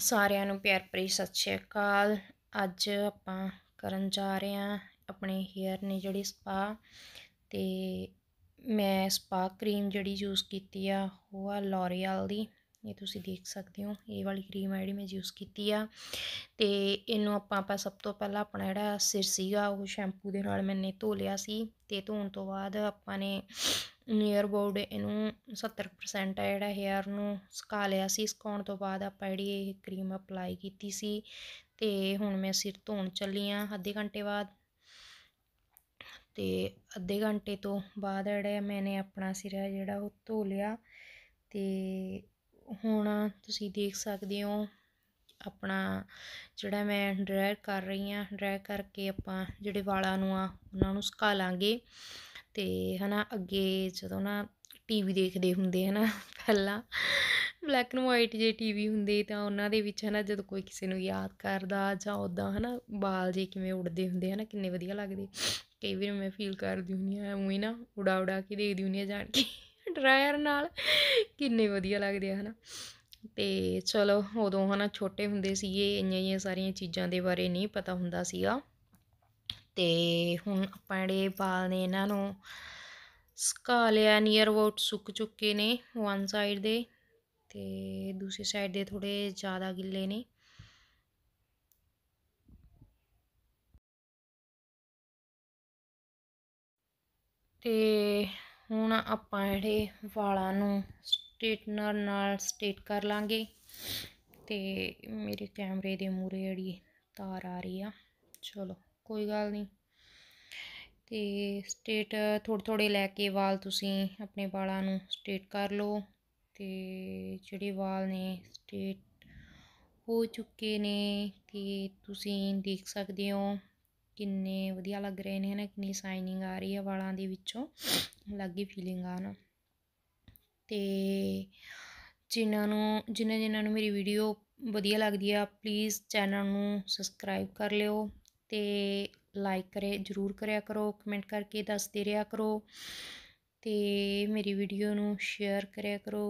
ਸਾਰਿਆਂ ਨੂੰ ਪਿਆਰ ਭਰੀ ਸਤਿ ਸ਼੍ਰੀ ਅਕਾਲ ਅੱਜ ਆਪਾਂ ਕਰਨ ਜਾ ਰਹੇ ਹਾਂ ਆਪਣੇ ਹੇਅਰ ਨੇ ਜਿਹੜੀ ਸਪਾ ਤੇ ਮੈਂ ਸਪਾ ਕਰੀਮ ਜਿਹੜੀ ਯੂਜ਼ ਕੀਤੀ ਆ ਉਹ ਆ ਲੋਰੀਅਲ ਦੀ ਇਹ ਤੁਸੀਂ ਦੇਖ ਸਕਦੇ ਹੋ ਇਹ ਵਾਲੀ ਕਰੀਮ ਆ ਜਿਹੜੀ ਮੈਂ ਯੂਜ਼ ਕੀਤੀ ਆ ਤੇ ਇਹਨੂੰ ਆਪਾਂ ਆਪਾਂ ਸਭ ਤੋਂ ਪਹਿਲਾਂ ਆਪਣਾ ਜਿਹੜਾ ਸਿਰ ਸੀਗਾ ਉਹ ਸ਼ੈਂਪੂ ਦੇ ਨਾਲ ਮੈਨੇ ਧੋ ਲਿਆ ਸੀ ਤੇ ਧੋਣ ਤੋਂ ਬਾਅਦ ਆਪਾਂ ਨੇ ਨੀਅਰ ਅਬਾਊਟ ਇਹਨੂੰ 70% ਆ ਜਿਹੜਾ ਹੇਅਰ ਨੂੰ ਸੁਕਾ ਲਿਆ ਸੀ ਸੁਕਾਉਣ ਤੋਂ ਬਾਅਦ ਆਪਾਂ ਜਿਹੜੀ ਇਹ ਕਰੀਮ ਅਪਲਾਈ ਕੀਤੀ ਸੀ ਤੇ ਹੁਣ ਮੈਂ ਸਿਰ ਧੋਣ ਚੱਲੀ ਆ ਅੱਧੇ ਘੰਟੇ ਬਾਅਦ ਤੇ ਅੱਧੇ ਘੰਟੇ ਤੋਂ ਬਾਅਦ ਜਿਹੜਾ ਮੈਨੇ ਆਪਣਾ ਸਿਰ ਜਿਹੜਾ ਉਹ ਧੋ ਲਿਆ ਤੇ ਹੁਣ ਤੁਸੀਂ ਦੇਖ ਸਕਦੇ ਹੋ ਆਪਣਾ ਜਿਹੜਾ ਮੈਂ ਡਰਾਇਰ ਕਰ ਰਹੀ ਆ ਡਰਾਇਰ ਕਰਕੇ ਆਪਾਂ ਜਿਹੜੇ ਵਾਲਾਂ ਨੂੰ ਆ ਉਹਨਾਂ ਨੂੰ ਸੁਕਾ ਲਾਂਗੇ ਤੇ ਹਨਾ ਅੱਗੇ ਜਦੋਂ ਨਾ ਟੀਵੀ ਦੇਖਦੇ ਹੁੰਦੇ ਹਨਾ ਪਹਿਲਾਂ ਬਲੈਕ ਐਂਡ ਵਾਈਟ ਜੇ ਟੀਵੀ ਹੁੰਦੇ ਤਾਂ ਉਹਨਾਂ ਦੇ ਵਿੱਚ ਹਨਾ ਜਦ ਜਦੋਂ ਕੋਈ ਕਿਸੇ ਨੂੰ ਯਾਦ ਕਰਦਾ ਜਾਂ ਉਦਾਂ ਹਨਾ ਬਾਲ ਜੇ ਕਿਵੇਂ ਉੱਡਦੇ ਹੁੰਦੇ ਹਨਾ ਕਿੰਨੇ ਵਧੀਆ ਲੱਗਦੇ ਕਈ ਵਾਰ ਮੈਂ ਫੀਲ ਕਰਦੀ ਹੁੰਦੀ ਆ ਉਵੇਂ ਨਾ ਉਡਾ ਉਡਾ ਕੇ ਦੇਖਦੀ ਹੁੰਦੀ ਆ ਜਾਣ ਕੇ ਡਰਾਇਰ ਨਾਲ ਕਿੰਨੇ ਵਧੀਆ ਲੱਗਦੇ ਆ ਹਨਾ ਤੇ ਚਲੋ ਉਦੋਂ ਹਨਾ ਛੋਟੇ ਹੁੰਦੇ ਸੀਗੇ ਇੰਨੀਆਂ ਸਾਰੀਆਂ ਚੀਜ਼ਾਂ ਦੇ ਬਾਰੇ ਨਹੀਂ ਪਤਾ ਹੁੰਦਾ ਸੀਗਾ ਤੇ ਹੁਣ ਆਪਾਂ ਜਿਹੜੇ ਵਾਲ ਨੇ ਇਹਨਾਂ ਨੂੰ ਸੁਕਾ ਲਿਆ ਨੀਅਰ ਅਬਾਊਟ ਸੁੱਕ ਚੁੱਕੇ ਨੇ ਵਨ ਸਾਈਡ ਦੇ ਤੇ ਦੂਸਰੀ ਸਾਈਡ ਦੇ ਥੋੜੇ ਜ਼ਿਆਦਾ ਗਿੱਲੇ ਨੇ ਤੇ ਹੁਣ ਆਪਾਂ ਜਿਹੜੇ ਵਾਲਾਂ ਨੂੰ ਸਟੇਟਨਰ ਨਾਲ ਸਟੇਟ ਕਰ ਲਾਂਗੇ ਤੇ ਮੇਰੇ ਕੈਮਰੇ ਦੇ ਮੂਰੇ ਜਿਹੜੀ ਤਾਰ ਆ ਰਹੀ ਆ ਚਲੋ ਕੋਈ ਗੱਲ ਨਹੀਂ ਤੇ ਸਟੇਟ ਥੋੜੇ ਥੋੜੇ ਲੈ ਕੇ ਵਾਲ ਤੁਸੀਂ ਆਪਣੇ ਵਾਲਾਂ ਨੂੰ ਸਟੇਟ ਕਰ ਲਓ ਤੇ ਜਿਹੜੇ ਵਾਲ ਨੇ ਸਟੇਟ ਹੋ ਚੁੱਕੇ ਨੇ ਤੇ ਤੁਸੀਂ ਦੇਖ ਸਕਦੇ ਹੋ ਕਿੰਨੇ ਵਧੀਆ ਲੱਗ ਰਹੇ ਨੇ ਹਨਾ ਕਿੰਨੀ ਸ਼ਾਈਨਿੰਗ ਆ ਰਹੀ ਹੈ ਵਾਲਾਂ ਦੇ ਵਿੱਚੋਂ ਅਲੱਗ ਹੀ ਫੀਲਿੰਗ ਆ ਨਾ ਤੇ ਜਿਨ੍ਹਾਂ ਨੂੰ ਜਿਨ੍ਹਾਂ ਜਿਨ੍ਹਾਂ ਨੂੰ ਮੇਰੀ ਵੀਡੀਓ ਵਧੀਆ ਲੱਗਦੀ ਆ ਪਲੀਜ਼ ਚੈਨਲ ਨੂੰ ਸਬਸਕ੍ਰਾਈਬ ਕਰ ਲਿਓ ਤੇ ਲਾਈਕ ਕਰੇ ਜ਼ਰੂਰ ਕਰਿਆ ਕਰੋ ਕਮੈਂਟ ਕਰਕੇ ਦੱਸਦੇ ਰਿਹਾ ਕਰੋ ਤੇ ਮੇਰੀ ਵੀਡੀਓ ਨੂੰ ਸ਼ੇਅਰ ਕਰਿਆ ਕਰੋ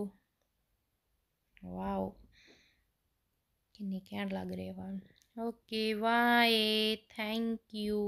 ਵਾਓ ਕਿੰਨੀ ਘੈਂਟ ਲੱਗ ਰਹੀ ਹੈ ਓਕੇ ਬਾਏ ਥੈਂਕ ਯੂ